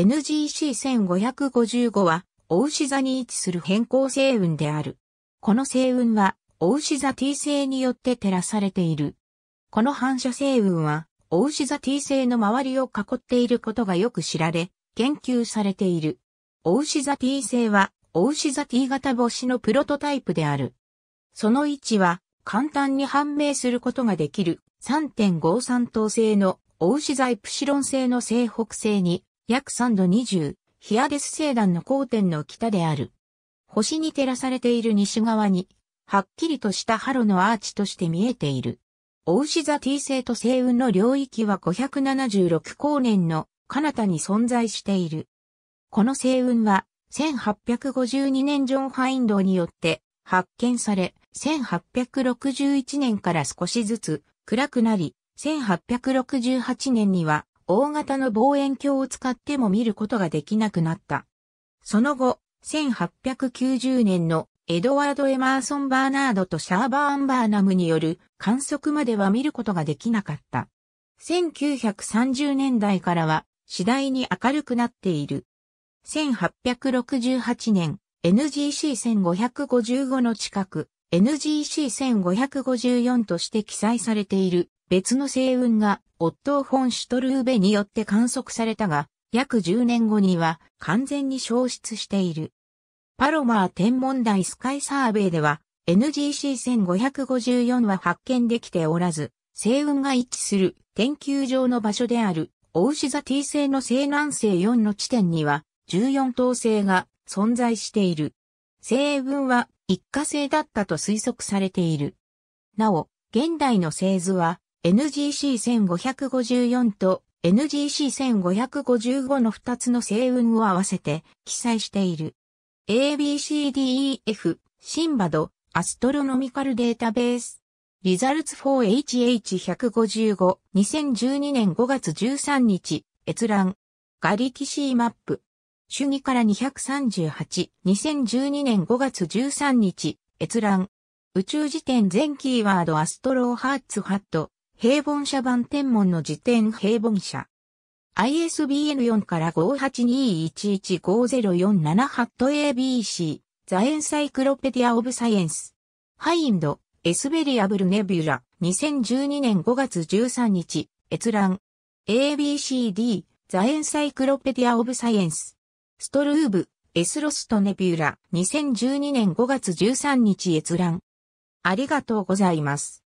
NGC1555 は、お牛座に位置する変更星雲である。この星雲は、お牛座 T 星によって照らされている。この反射星雲は、お牛座 T 星の周りを囲っていることがよく知られ、研究されている。お牛座 T 星は、お牛座 T 型星のプロトタイプである。その位置は、簡単に判明することができる3.53等星のお牛座イプシロン星の西北西に約3度20、ヒアデス星団の交点の北である。星に照らされている西側に、はっきりとしたハロのアーチとして見えている。オウシザ T 星と星雲の領域は576光年の彼方に存在している。この星雲は、1852年ジョン・ァインドによって発見され、1861年から少しずつ暗くなり、1868年には大型の望遠鏡を使っても見ることができなくなった。その後、1890年のエドワード・エマーソン・バーナードとシャーバーン・バーナムによる観測までは見ることができなかった。1930年代からは次第に明るくなっている。1868年、NGC1555 の近く、NGC1554 として記載されている別の星雲がオットー・フォン・シュトルーベによって観測されたが、約10年後には完全に消失している。パロマー天文台スカイサーベイでは NGC1554 は発見できておらず、星雲が一致する研究上の場所であるオウシザ T 星の西南西4の地点には14等星が存在している。星雲は一過性だったと推測されている。なお、現代の星図は NGC1554 と NGC1555 の2つの星雲を合わせて記載している。ABCDEF、シンバド、アストロノミカルデータベース。リザルツ 4HH155、2012年5月13日、閲覧。ガリキシーマップ。主義から238、2012年5月13日、閲覧。宇宙辞典全キーワードアストローハーツハット、平凡社版天文の辞典平凡社。ISBN 4から5821115047ハット ABC、ザエンサイクロペディアオブサイエンス。ハインド、エスベリアブルネビュラ、2012年5月13日、閲覧。ABCD、ザエンサイクロペディアオブサイエンス。ストルーブ、エスロストネビュラ、2012年5月13日閲覧。ありがとうございます。